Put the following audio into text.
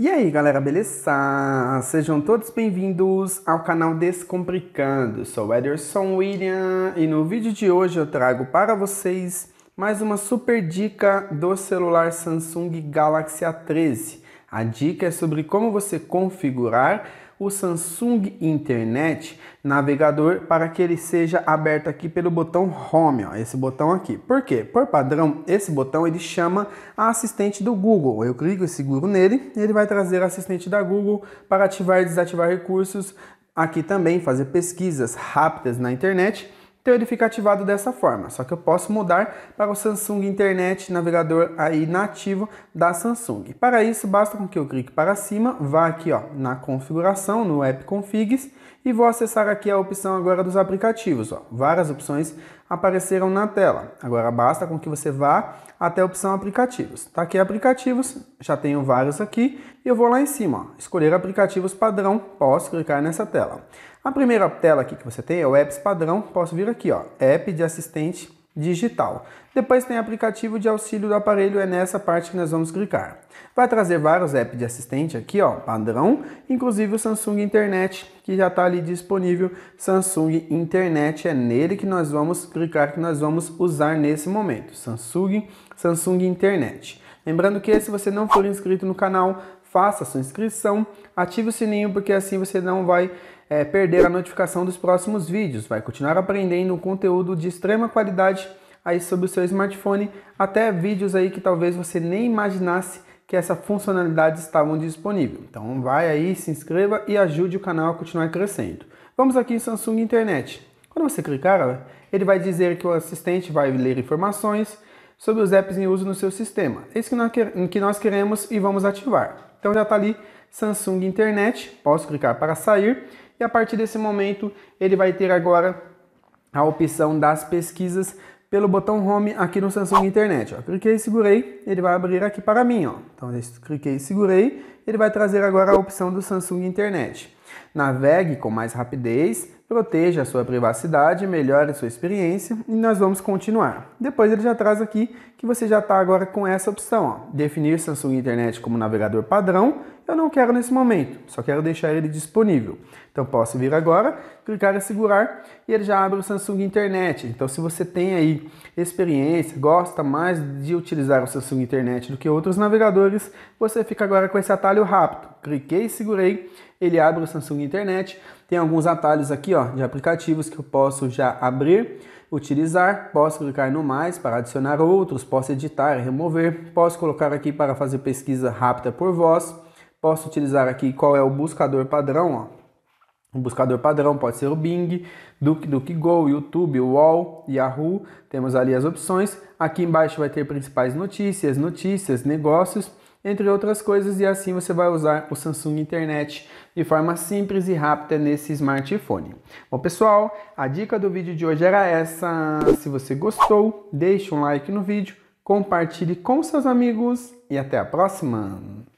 E aí galera, beleza? Sejam todos bem-vindos ao canal Descomplicando. Sou Ederson William e no vídeo de hoje eu trago para vocês mais uma super dica do celular Samsung Galaxy A13. A dica é sobre como você configurar o Samsung Internet navegador para que ele seja aberto aqui pelo botão Home, ó, esse botão aqui. Por quê? Por padrão, esse botão ele chama a assistente do Google. Eu clico e seguro nele e ele vai trazer a assistente da Google para ativar e desativar recursos. Aqui também fazer pesquisas rápidas na internet então ele fica ativado dessa forma. Só que eu posso mudar para o Samsung Internet Navegador aí nativo da Samsung. Para isso, basta com que eu clique para cima, vá aqui ó, na configuração, no App Configs, e vou acessar aqui a opção agora dos aplicativos. Ó, várias opções apareceram na tela. Agora basta com que você vá até a opção aplicativos. Tá aqui aplicativos, já tenho vários aqui e eu vou lá em cima, ó, escolher aplicativos padrão, posso clicar nessa tela. A primeira tela aqui que você tem é o apps padrão, posso vir aqui, ó, app de assistente digital. Depois tem aplicativo de auxílio do aparelho, é nessa parte que nós vamos clicar. Vai trazer vários apps de assistente aqui, ó, padrão, inclusive o Samsung Internet, que já está ali disponível. Samsung Internet é nele que nós vamos clicar, que nós vamos usar nesse momento. Samsung, Samsung Internet. Lembrando que se você não for inscrito no canal, faça sua inscrição, ative o sininho, porque assim você não vai é, perder a notificação dos próximos vídeos. Vai continuar aprendendo um conteúdo de extrema qualidade aí sobre o seu smartphone, até vídeos aí que talvez você nem imaginasse que essa funcionalidade estavam disponível. Então vai aí, se inscreva e ajude o canal a continuar crescendo. Vamos aqui em Samsung Internet. Quando você clicar, ele vai dizer que o assistente vai ler informações sobre os apps em uso no seu sistema. É isso que nós queremos e vamos ativar. Então já está ali Samsung Internet, posso clicar para sair e a partir desse momento ele vai ter agora a opção das pesquisas pelo botão Home aqui no Samsung Internet. Ó. Cliquei e segurei, ele vai abrir aqui para mim. Ó. Então, eu cliquei e segurei, ele vai trazer agora a opção do Samsung Internet. Navegue com mais rapidez proteja a sua privacidade, melhore a sua experiência e nós vamos continuar. Depois ele já traz aqui que você já está agora com essa opção, ó, definir Samsung Internet como navegador padrão, eu não quero nesse momento, só quero deixar ele disponível. Então posso vir agora, clicar em segurar e ele já abre o Samsung Internet. Então se você tem aí experiência, gosta mais de utilizar o Samsung Internet do que outros navegadores, você fica agora com esse atalho rápido. Cliquei e segurei, ele abre o Samsung Internet tem alguns atalhos aqui ó, de aplicativos que eu posso já abrir, utilizar, posso clicar no mais para adicionar outros, posso editar, remover, posso colocar aqui para fazer pesquisa rápida por voz, posso utilizar aqui qual é o buscador padrão, ó. O buscador padrão pode ser o Bing, DuckDuckGo, YouTube, Wall, Yahoo. Temos ali as opções. Aqui embaixo vai ter principais notícias, notícias, negócios entre outras coisas, e assim você vai usar o Samsung Internet de forma simples e rápida nesse smartphone. Bom, pessoal, a dica do vídeo de hoje era essa. Se você gostou, deixe um like no vídeo, compartilhe com seus amigos e até a próxima!